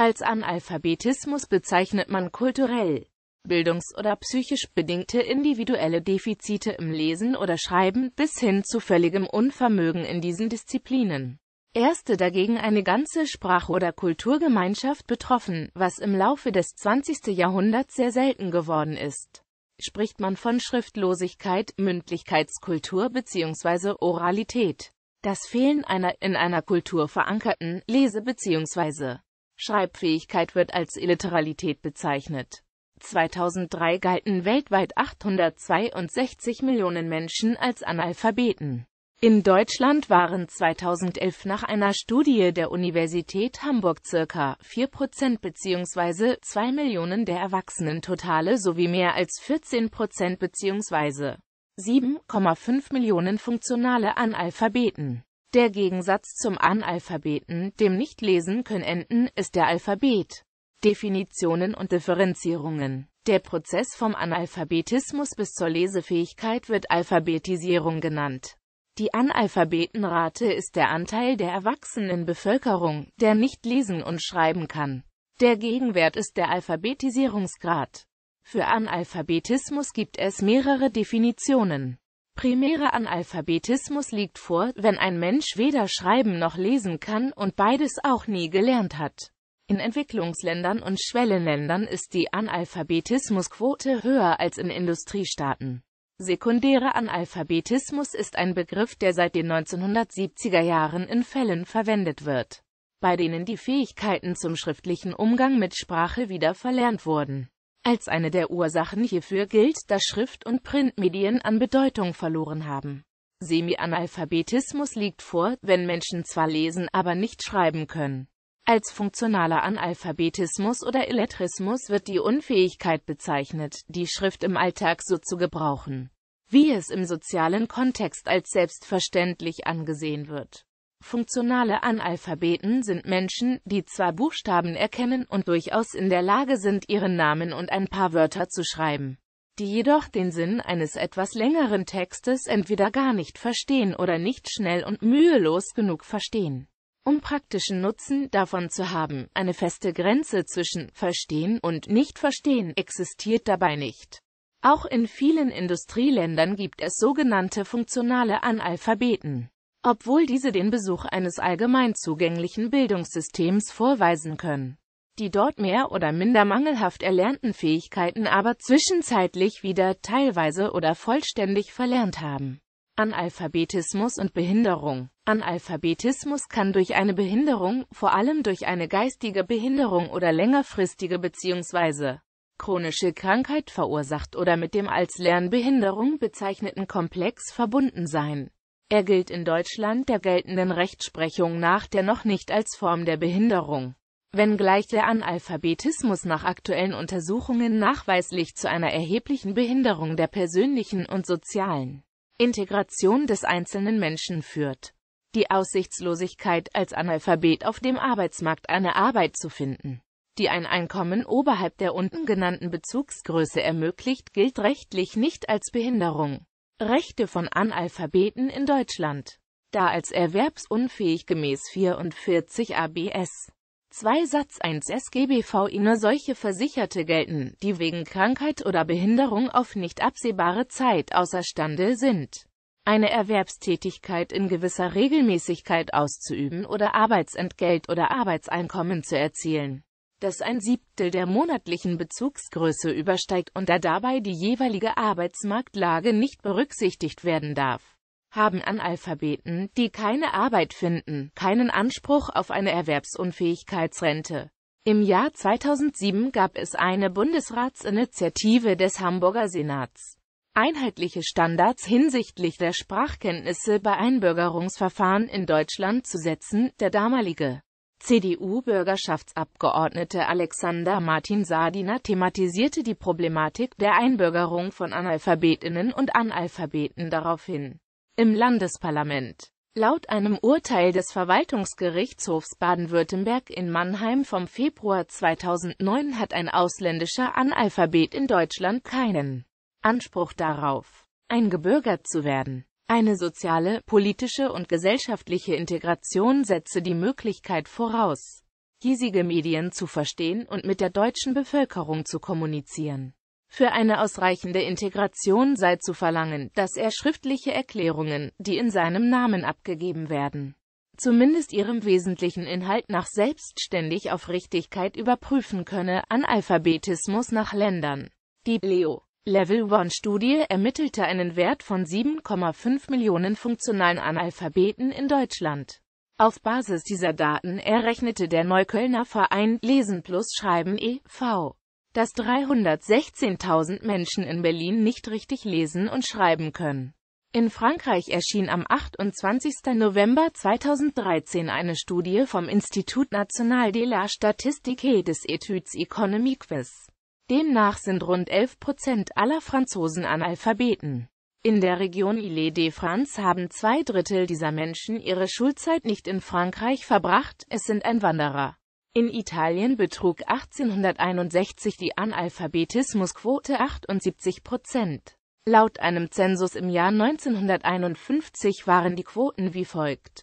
Als Analphabetismus bezeichnet man kulturell, bildungs- oder psychisch bedingte individuelle Defizite im Lesen oder Schreiben bis hin zu völligem Unvermögen in diesen Disziplinen. Erste dagegen eine ganze Sprach- oder Kulturgemeinschaft betroffen, was im Laufe des 20. Jahrhunderts sehr selten geworden ist. Spricht man von Schriftlosigkeit, Mündlichkeitskultur bzw. Oralität. Das Fehlen einer in einer Kultur verankerten Lese- bzw. Schreibfähigkeit wird als Illiteralität bezeichnet. 2003 galten weltweit 862 Millionen Menschen als Analphabeten. In Deutschland waren 2011 nach einer Studie der Universität Hamburg circa 4% bzw. 2 Millionen der Erwachsenen totale sowie mehr als 14% bzw. 7,5 Millionen funktionale Analphabeten. Der Gegensatz zum Analphabeten, dem Nichtlesen können, ist der Alphabet. Definitionen und Differenzierungen Der Prozess vom Analphabetismus bis zur Lesefähigkeit wird Alphabetisierung genannt. Die Analphabetenrate ist der Anteil der erwachsenen Bevölkerung, der nicht lesen und schreiben kann. Der Gegenwert ist der Alphabetisierungsgrad. Für Analphabetismus gibt es mehrere Definitionen. Primärer Analphabetismus liegt vor, wenn ein Mensch weder schreiben noch lesen kann und beides auch nie gelernt hat. In Entwicklungsländern und Schwellenländern ist die Analphabetismusquote höher als in Industriestaaten. Sekundärer Analphabetismus ist ein Begriff, der seit den 1970er Jahren in Fällen verwendet wird, bei denen die Fähigkeiten zum schriftlichen Umgang mit Sprache wieder verlernt wurden. Als eine der Ursachen hierfür gilt, dass Schrift- und Printmedien an Bedeutung verloren haben. Semi-Analphabetismus liegt vor, wenn Menschen zwar lesen, aber nicht schreiben können. Als funktionaler Analphabetismus oder Elektrismus wird die Unfähigkeit bezeichnet, die Schrift im Alltag so zu gebrauchen, wie es im sozialen Kontext als selbstverständlich angesehen wird. Funktionale Analphabeten sind Menschen, die zwar Buchstaben erkennen und durchaus in der Lage sind, ihren Namen und ein paar Wörter zu schreiben, die jedoch den Sinn eines etwas längeren Textes entweder gar nicht verstehen oder nicht schnell und mühelos genug verstehen. Um praktischen Nutzen davon zu haben, eine feste Grenze zwischen Verstehen und Nicht-Verstehen existiert dabei nicht. Auch in vielen Industrieländern gibt es sogenannte funktionale Analphabeten obwohl diese den Besuch eines allgemein zugänglichen Bildungssystems vorweisen können. Die dort mehr oder minder mangelhaft erlernten Fähigkeiten aber zwischenzeitlich wieder teilweise oder vollständig verlernt haben. Analphabetismus und Behinderung Analphabetismus kann durch eine Behinderung, vor allem durch eine geistige Behinderung oder längerfristige bzw. chronische Krankheit verursacht oder mit dem als Lernbehinderung bezeichneten Komplex verbunden sein er gilt in Deutschland der geltenden Rechtsprechung nach der noch nicht als Form der Behinderung. Wenngleich der Analphabetismus nach aktuellen Untersuchungen nachweislich zu einer erheblichen Behinderung der persönlichen und sozialen Integration des einzelnen Menschen führt. Die Aussichtslosigkeit, als Analphabet auf dem Arbeitsmarkt eine Arbeit zu finden, die ein Einkommen oberhalb der unten genannten Bezugsgröße ermöglicht, gilt rechtlich nicht als Behinderung. Rechte von Analphabeten in Deutschland. Da als erwerbsunfähig gemäß 44 ABS 2 Satz 1 SGBV nur solche Versicherte gelten, die wegen Krankheit oder Behinderung auf nicht absehbare Zeit außerstande sind, eine Erwerbstätigkeit in gewisser Regelmäßigkeit auszuüben oder Arbeitsentgelt oder Arbeitseinkommen zu erzielen dass ein Siebtel der monatlichen Bezugsgröße übersteigt und da dabei die jeweilige Arbeitsmarktlage nicht berücksichtigt werden darf haben Analphabeten, die keine Arbeit finden, keinen Anspruch auf eine Erwerbsunfähigkeitsrente. Im Jahr 2007 gab es eine Bundesratsinitiative des Hamburger Senats. Einheitliche Standards hinsichtlich der Sprachkenntnisse bei Einbürgerungsverfahren in Deutschland zu setzen, der damalige CDU-Bürgerschaftsabgeordnete Alexander Martin Sardiner thematisierte die Problematik der Einbürgerung von Analphabetinnen und Analphabeten daraufhin im Landesparlament. Laut einem Urteil des Verwaltungsgerichtshofs Baden-Württemberg in Mannheim vom Februar 2009 hat ein ausländischer Analphabet in Deutschland keinen Anspruch darauf, eingebürgert zu werden. Eine soziale, politische und gesellschaftliche Integration setze die Möglichkeit voraus, hiesige Medien zu verstehen und mit der deutschen Bevölkerung zu kommunizieren. Für eine ausreichende Integration sei zu verlangen, dass er schriftliche Erklärungen, die in seinem Namen abgegeben werden, zumindest ihrem wesentlichen Inhalt nach selbstständig auf Richtigkeit überprüfen könne, Analphabetismus nach Ländern. Die Leo Level-1-Studie ermittelte einen Wert von 7,5 Millionen funktionalen Analphabeten in Deutschland. Auf Basis dieser Daten errechnete der Neuköllner Verein Lesen plus Schreiben e.V., dass 316.000 Menschen in Berlin nicht richtig lesen und schreiben können. In Frankreich erschien am 28. November 2013 eine Studie vom Institut National de la Statistique des Etudes Economiques Demnach sind rund 11 Prozent aller Franzosen Analphabeten. In der Region Ile-de-France haben zwei Drittel dieser Menschen ihre Schulzeit nicht in Frankreich verbracht, es sind ein Wanderer. In Italien betrug 1861 die Analphabetismusquote 78 Prozent. Laut einem Zensus im Jahr 1951 waren die Quoten wie folgt